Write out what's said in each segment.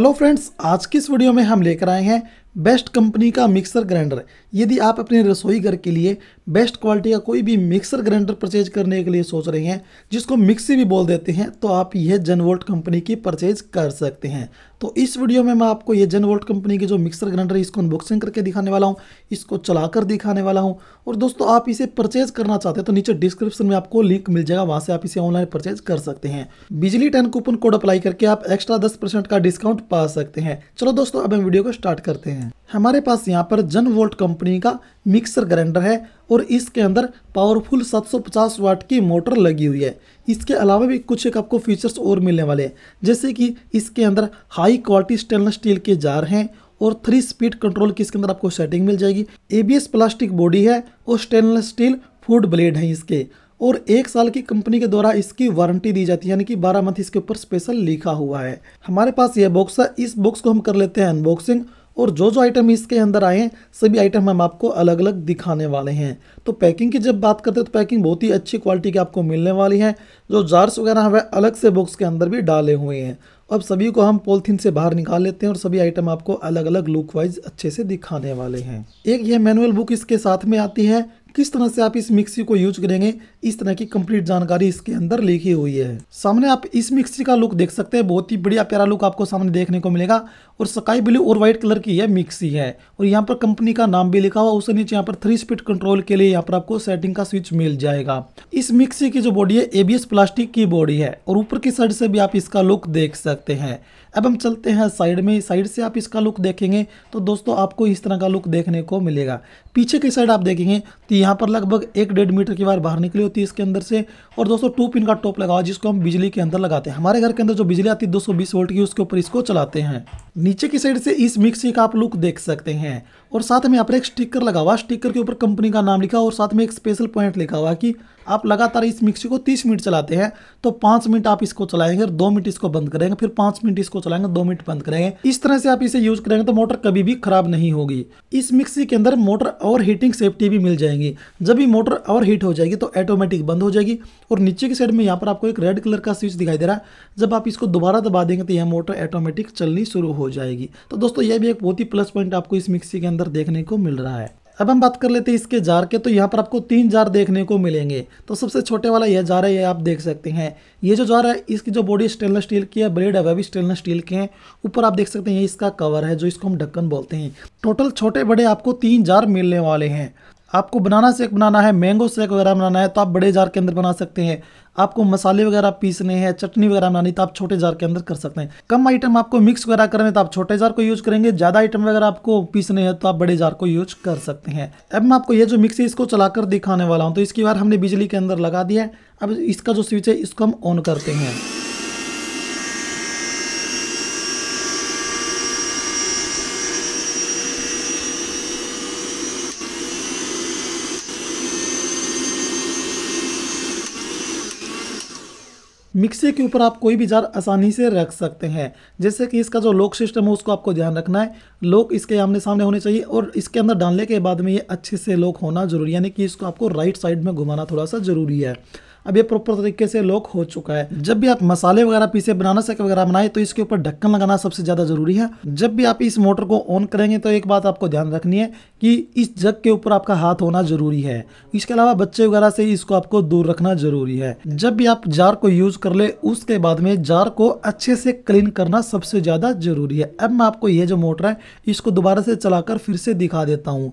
hello friends आज की इस वीडियो में हम लेकर आए हैं बेस्ट कंपनी का मिक्सर ग्राइंडर यदि आप अपने रसोई घर के लिए बेस्ट क्वालिटी का कोई भी मिक्सर ग्राइंडर परचेज करने के लिए सोच रहे हैं जिसको मिक्सी भी बोल देते हैं तो आप यह जनवोल्ट कंपनी की परचेज कर सकते हैं तो इस वीडियो में मैं आपको यह जनवोल्ट कंपनी की जो मिक्सर ग्राइंडर है इसको अनबॉक्सिंग करके दिखाने वाला हूँ इसको चलाकर दिखाने वाला हूँ और दोस्तों आप इसे परचेज करना चाहते हैं तो नीचे डिस्क्रिप्शन में आपको लिंक मिल जाएगा वहाँ से आप इसे ऑनलाइन परचेज कर सकते हैं बिजली टेन कूपन कोड अप्लाई करके आप एक्स्ट्रा दस का डिस्काउंट पा सकते हैं चलो दोस्तों अब हम वीडियो को स्टार्ट करते हैं हैं हमारे पास यहाँ पर जन वोल्ट कंपनी का मिक्सर ग्राइंडर है और इसके अंदर पावरफुल 750 वाट की मोटर लगी हुई है इसके अलावा भी कुछ एक आपको फीचर्स और मिलने वाले हैं जैसे कि इसके अंदर हाई क्वालिटी स्टेनलेस स्टील के जार हैं और थ्री स्पीड कंट्रोल की इसके अंदर आपको सेटिंग मिल जाएगी ए प्लास्टिक बॉडी है और स्टेनलेस स्टील फूड ब्लेड है इसके और एक साल की कंपनी के द्वारा इसकी वारंटी दी जाती है यानी कि 12 मंथ इसके ऊपर स्पेशल लिखा हुआ है हमारे पास यह बॉक्स है इस बॉक्स को हम कर लेते हैं अनबॉक्सिंग और जो जो आइटम इसके अंदर आए हैं सभी आइटम हम आपको अलग अलग दिखाने वाले हैं तो पैकिंग की जब बात करते हैं तो पैकिंग बहुत ही अच्छी क्वालिटी की आपको मिलने वाली है जो जार्स वगैरह हैं वह अलग से बॉक्स के अंदर भी डाले हुए हैं अब सभी को हम पॉलीथीन से बाहर निकाल लेते हैं और सभी आइटम आपको अलग अलग लुक वाइज अच्छे से दिखाने वाले हैं एक यह मैनुअल बुक इसके साथ में आती है किस तरह से आप इस मिक्सी को यूज करेंगे इस तरह की कंप्लीट जानकारी इसके अंदर लिखी हुई है सामने आप इस मिक्सी का लुक देख सकते हैं बहुत ही बढ़िया प्यारा लुक आपको सामने देखने को मिलेगा और स्काई ब्लू और व्हाइट कलर की है मिक्सी है और यहाँ पर कंपनी का नाम भी लिखा हुआ उसके नीचे यहाँ पर थ्री स्पीड कंट्रोल के लिए यहाँ पर आपको सेटिंग का स्विच मिल जाएगा इस मिक्सी की जो बॉडी है एबीएस प्लास्टिक की बॉडी है और ऊपर की साइड से भी आप इसका लुक देख सकते हैं अब हम चलते हैं साइड में साइड से आप इसका लुक देखेंगे तो दोस्तों आपको इस तरह का लुक देखने को मिलेगा पीछे की साइड आप देखेंगे तो यहाँ पर लगभग एक डेढ़ मीटर की बार बाहर निकली होती है इसके अंदर से और दोस्तों टू पिन का टॉप लगा जिसको हम बिजली के अंदर लगाते हैं हमारे घर के अंदर जो बिजली आती है दो वोल्ट की उसके ऊपर इसको चलाते हैं नीचे की साइड से इस मिक्सी का आप लुक देख सकते हैं और साथ में यहाँ पर एक स्टिकर लगा हुआ स्टिकर के ऊपर कंपनी का नाम लिखा और साथ में एक स्पेशल पॉइंट लिखा हुआ कि आप लगातार इस मिक्सी को तीस मिनट चलाते हैं तो पाँच मिनट आप इसको चलाएंगे और दो मिनट इसको बंद करेंगे फिर पाँच मिनट इसको चलाएंगे दो मिनट बंद करेंगे इस तरह से आप इसे यूज करेंगे तो मोटर कभी भी खराब नहीं होगी इस मिक्सी के अंदर मोटर और हीटिंग सेफ्टी भी मिल जाएंगी जब भी मोटर और हीट हो जाएगी तो ऑटोमेटिक बंद हो जाएगी और नीचे की साइड में यहाँ पर आपको एक रेड कलर का स्विच दिखाई दे रहा है जब आप इसको दोबारा दबा देंगे तो यह मोटर ऑटोमेटिक चलनी शुरू हो जाएगी तो दोस्तों यह भी एक बहुत ही प्लस पॉइंट आपको इस मिक्सी के अंदर अंदर देखने को मिल रहा है अब हम बात कर लेते हैं इसके जार के तो यहाँ पर आपको तीन जार देखने को मिलेंगे तो सबसे छोटे वाला यह जार है ये आप देख सकते हैं ये जो जार है इसकी जो बॉडी स्टेनलेस स्टील की है ब्लेड है वह भी स्टेनलेस स्टील के हैं ऊपर आप देख सकते हैं ये इसका कवर है जो इसको हम ढक्कन बोलते हैं टोटल छोटे बड़े आपको तीन जार मिलने वाले हैं आपको बनाना शेक बनाना है मैंगो शेक वगैरह बनाना है तो आप बड़े जार के अंदर बना सकते हैं आपको मसाले वगैरह पीसने हैं चटनी वगैरह बनानी तो आप छोटे जार के अंदर कर सकते हैं कम आइटम आपको मिक्स वगैरह करने तो आप छोटे जार को यूज करेंगे ज़्यादा आइटम वगैरह आपको पीसने हैं तो आप बड़े जार को यूज कर सकते हैं अब मैं आपको ये जो मिक्स है इसको चलाकर दिखाने वाला हूँ तो इसकी बार हमने बिजली के अंदर लगा दिया है अब इसका जो स्विच है इसको हम ऑन करते हैं मिक्सी के ऊपर आप कोई भी जार आसानी से रख सकते हैं जैसे कि इसका जो लॉक सिस्टम है उसको आपको ध्यान रखना है लॉक इसके आमने सामने होने चाहिए और इसके अंदर डालने के बाद में ये अच्छे से लॉक होना जरूरी यानी कि इसको आपको राइट साइड में घुमाना थोड़ा सा ज़रूरी है अब ये प्रॉपर तरीके से लॉक हो चुका है जब भी आप मसाले वगैरह पीसे बनाना सेक वगैरह बनाए तो इसके ऊपर ढक्कन लगाना सबसे ज़्यादा ज़रूरी है जब भी आप इस मोटर को ऑन करेंगे तो एक बात आपको ध्यान रखनी है कि इस जग के ऊपर आपका हाथ होना ज़रूरी है इसके अलावा बच्चे वगैरह से इसको आपको दूर रखना ज़रूरी है जब भी आप जार को यूज़ कर ले उसके बाद में जार को अच्छे से क्लीन करना सबसे ज़्यादा ज़रूरी है अब मैं आपको ये जो मोटर है इसको दोबारा से चलाकर फिर से दिखा देता हूँ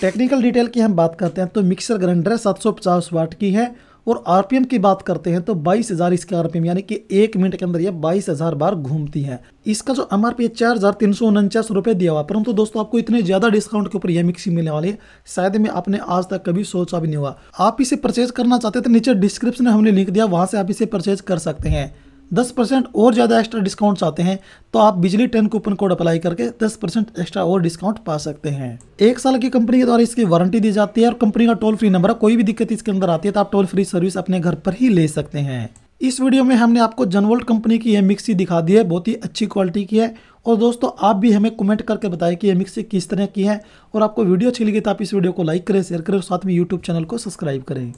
टेक्निकल डिटेल की हम बात करते हैं तो मिक्सर ग्राइंडर पचास वाट की है और आरपीएम की बात करते हैं तो 22,000 इसके आरपीएम यानी कि एक मिनट के अंदर यह 22,000 बार घूमती है इसका जो एम आर पी है चार हज़ार तीन सौ उनचास रुपए दिया हुआ परंतु तो दोस्तों आपको इतने ज़्यादा डिस्काउंट के ऊपर यह मिक्सी मिलने वाली है शायद में आपने आज तक कभी सोचा भी नहीं हुआ आप इसे परचेज करना चाहते तो नीचे डिस्क्रिप्शन में हमने लिंक दिया वहां से आप इसे परचेज कर सकते हैं दस परसेंट और ज़्यादा एक्स्ट्रा डिस्काउंट आते हैं तो आप बिजली टेन कूपन कोड अप्लाई करके दस परसेंट एक्स्ट्रा और डिस्काउंट पा सकते हैं एक साल की कंपनी के द्वारा इसकी वारंटी दी जाती है और कंपनी का टोल फ्री नंबर कोई भी दिक्कत इसके अंदर आती है तो आप टोल फ्री सर्विस अपने घर पर ही ले सकते हैं इस वीडियो में हमने आपको जनवोल्ट कंपनी की यह मिक्सी दिखा दी है बहुत ही अच्छी क्वालिटी की है और दोस्तों आप भी हमें कमेंट करके बताएं कि यह मिक्सी किस तरह की है और आपको वीडियो अच्छी लगी तो आप इस वीडियो को लाइक करें शेयर करें और साथ में यूट्यूब चैनल को सब्सक्राइब करें